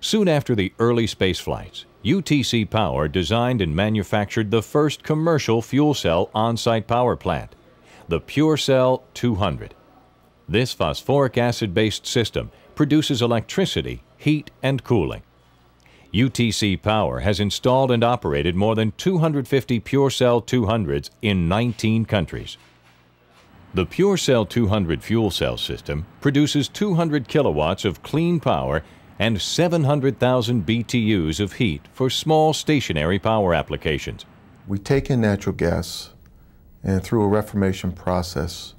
Soon after the early space flights, UTC Power designed and manufactured the first commercial fuel cell on-site power plant, the PureCell 200. This phosphoric acid-based system produces electricity, heat, and cooling. UTC Power has installed and operated more than 250 PureCell 200s in 19 countries. The PureCell 200 fuel cell system produces 200 kilowatts of clean power and 700,000 BTUs of heat for small stationary power applications. We take in natural gas, and through a reformation process,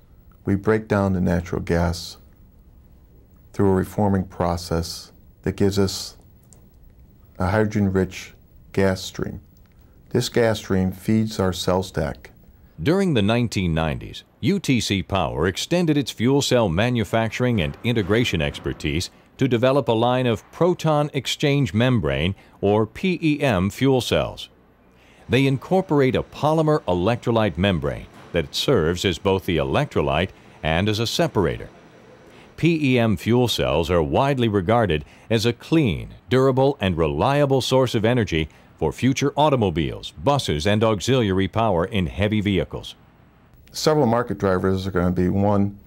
we break down the natural gas through a reforming process that gives us a hydrogen-rich gas stream. This gas stream feeds our cell stack. During the 1990s, UTC Power extended its fuel cell manufacturing and integration expertise to develop a line of proton exchange membrane, or PEM, fuel cells. They incorporate a polymer electrolyte membrane that serves as both the electrolyte and as a separator. PEM fuel cells are widely regarded as a clean, durable, and reliable source of energy for future automobiles, buses, and auxiliary power in heavy vehicles. Several market drivers are going to be one,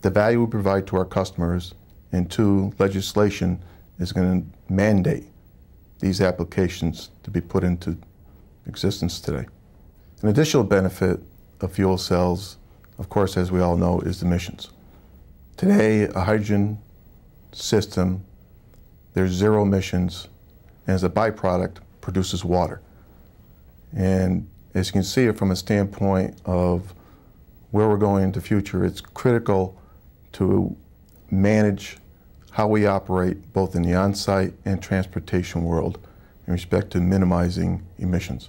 the value we provide to our customers and two, legislation is going to mandate these applications to be put into existence today. An additional benefit of fuel cells, of course, as we all know, is emissions. Today, a hydrogen system, there's zero emissions, and as a byproduct, produces water. And as you can see from a standpoint of where we're going in the future, it's critical to manage how we operate both in the on-site and transportation world in respect to minimizing emissions.